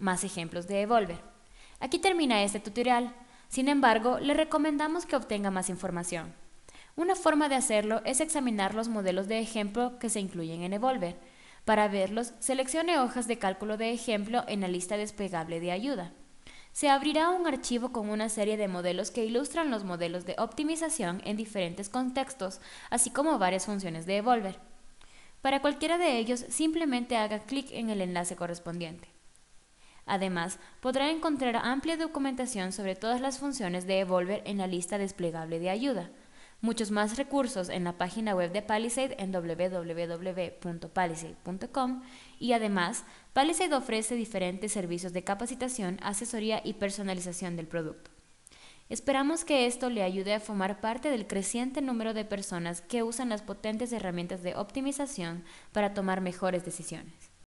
más ejemplos de Evolver. Aquí termina este tutorial, sin embargo, le recomendamos que obtenga más información. Una forma de hacerlo es examinar los modelos de ejemplo que se incluyen en Evolver. Para verlos, seleccione hojas de cálculo de ejemplo en la lista desplegable de ayuda. Se abrirá un archivo con una serie de modelos que ilustran los modelos de optimización en diferentes contextos, así como varias funciones de Evolver. Para cualquiera de ellos, simplemente haga clic en el enlace correspondiente. Además, podrá encontrar amplia documentación sobre todas las funciones de Evolver en la lista desplegable de ayuda. Muchos más recursos en la página web de Palisade en www.palisade.com y además, Palisade ofrece diferentes servicios de capacitación, asesoría y personalización del producto. Esperamos que esto le ayude a formar parte del creciente número de personas que usan las potentes herramientas de optimización para tomar mejores decisiones.